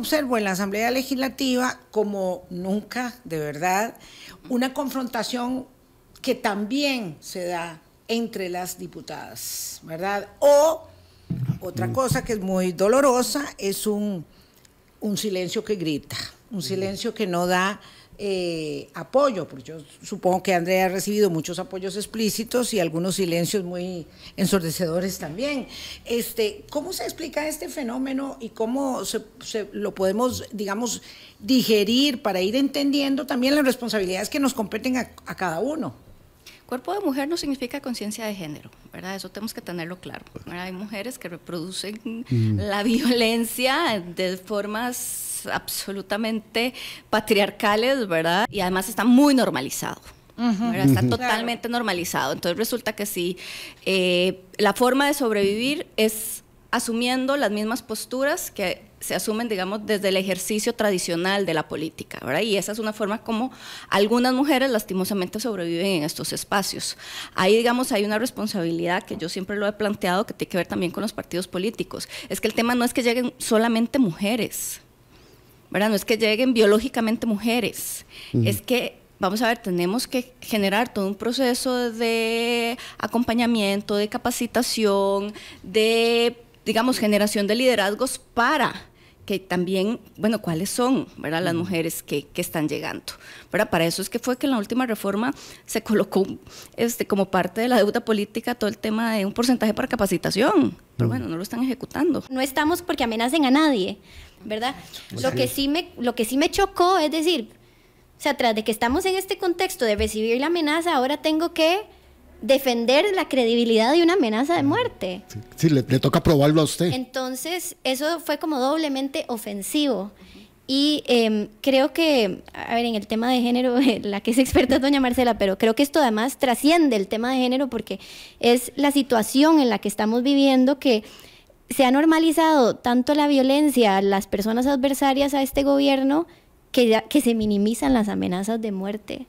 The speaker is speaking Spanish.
observo en la Asamblea Legislativa como nunca, de verdad, una confrontación que también se da entre las diputadas, ¿verdad? O otra mm. cosa que es muy dolorosa es un, un silencio que grita un silencio que no da eh, apoyo, porque yo supongo que Andrea ha recibido muchos apoyos explícitos y algunos silencios muy ensordecedores también. Este, ¿Cómo se explica este fenómeno y cómo lo podemos, digamos, digerir para ir entendiendo también las responsabilidades que nos competen a, cada uno? Cuerpo de mujer no significa conciencia de género, ¿verdad? Eso tenemos que tenerlo claro. Hay mujeres que reproducen la violencia de formas absolutamente patriarcales, ¿verdad? Y además está muy normalizado. Está totalmente normalizado. Entonces resulta que sí, eh, la forma de sobrevivir es asumiendo las mismas posturas que se asumen, digamos, desde el ejercicio tradicional de la política, ¿verdad? Y esa es una forma como algunas mujeres lastimosamente sobreviven en estos espacios. Ahí, digamos, hay una responsabilidad que yo siempre lo he planteado que tiene que ver también con los partidos políticos. Es que el tema no es que lleguen solamente mujeres, no es que lleguen biológicamente mujeres, es que vamos a ver, tenemos que generar todo un proceso de acompañamiento, de capacitación, de, digamos, generación de liderazgos para que también, bueno, cuáles son ¿verdad? las mujeres que, están llegando. ¿verdad? Para eso es que fue que en la última reforma se colocó este, como parte de la deuda política todo el tema de un porcentaje para capacitación, pero bueno, no lo están ejecutando. No estamos porque amenacen a nadie, ¿verdad? lo, que sí me, lo que sí me chocó es decir, o sea, tras de que estamos en este contexto de recibir la amenaza, ahora tengo que defender la credibilidad de una amenaza de muerte. Sí, le, toca probarlo a usted. Entonces, eso fue como doblemente ofensivo. Y em, creo que, a ver, en el tema de género, la que es experta es doña Marcela, pero creo que esto además trasciende el tema de género porque es la situación en la que estamos viviendo que se ha normalizado tanto la violencia, a las personas adversarias a este gobierno, que se minimizan las amenazas de muerte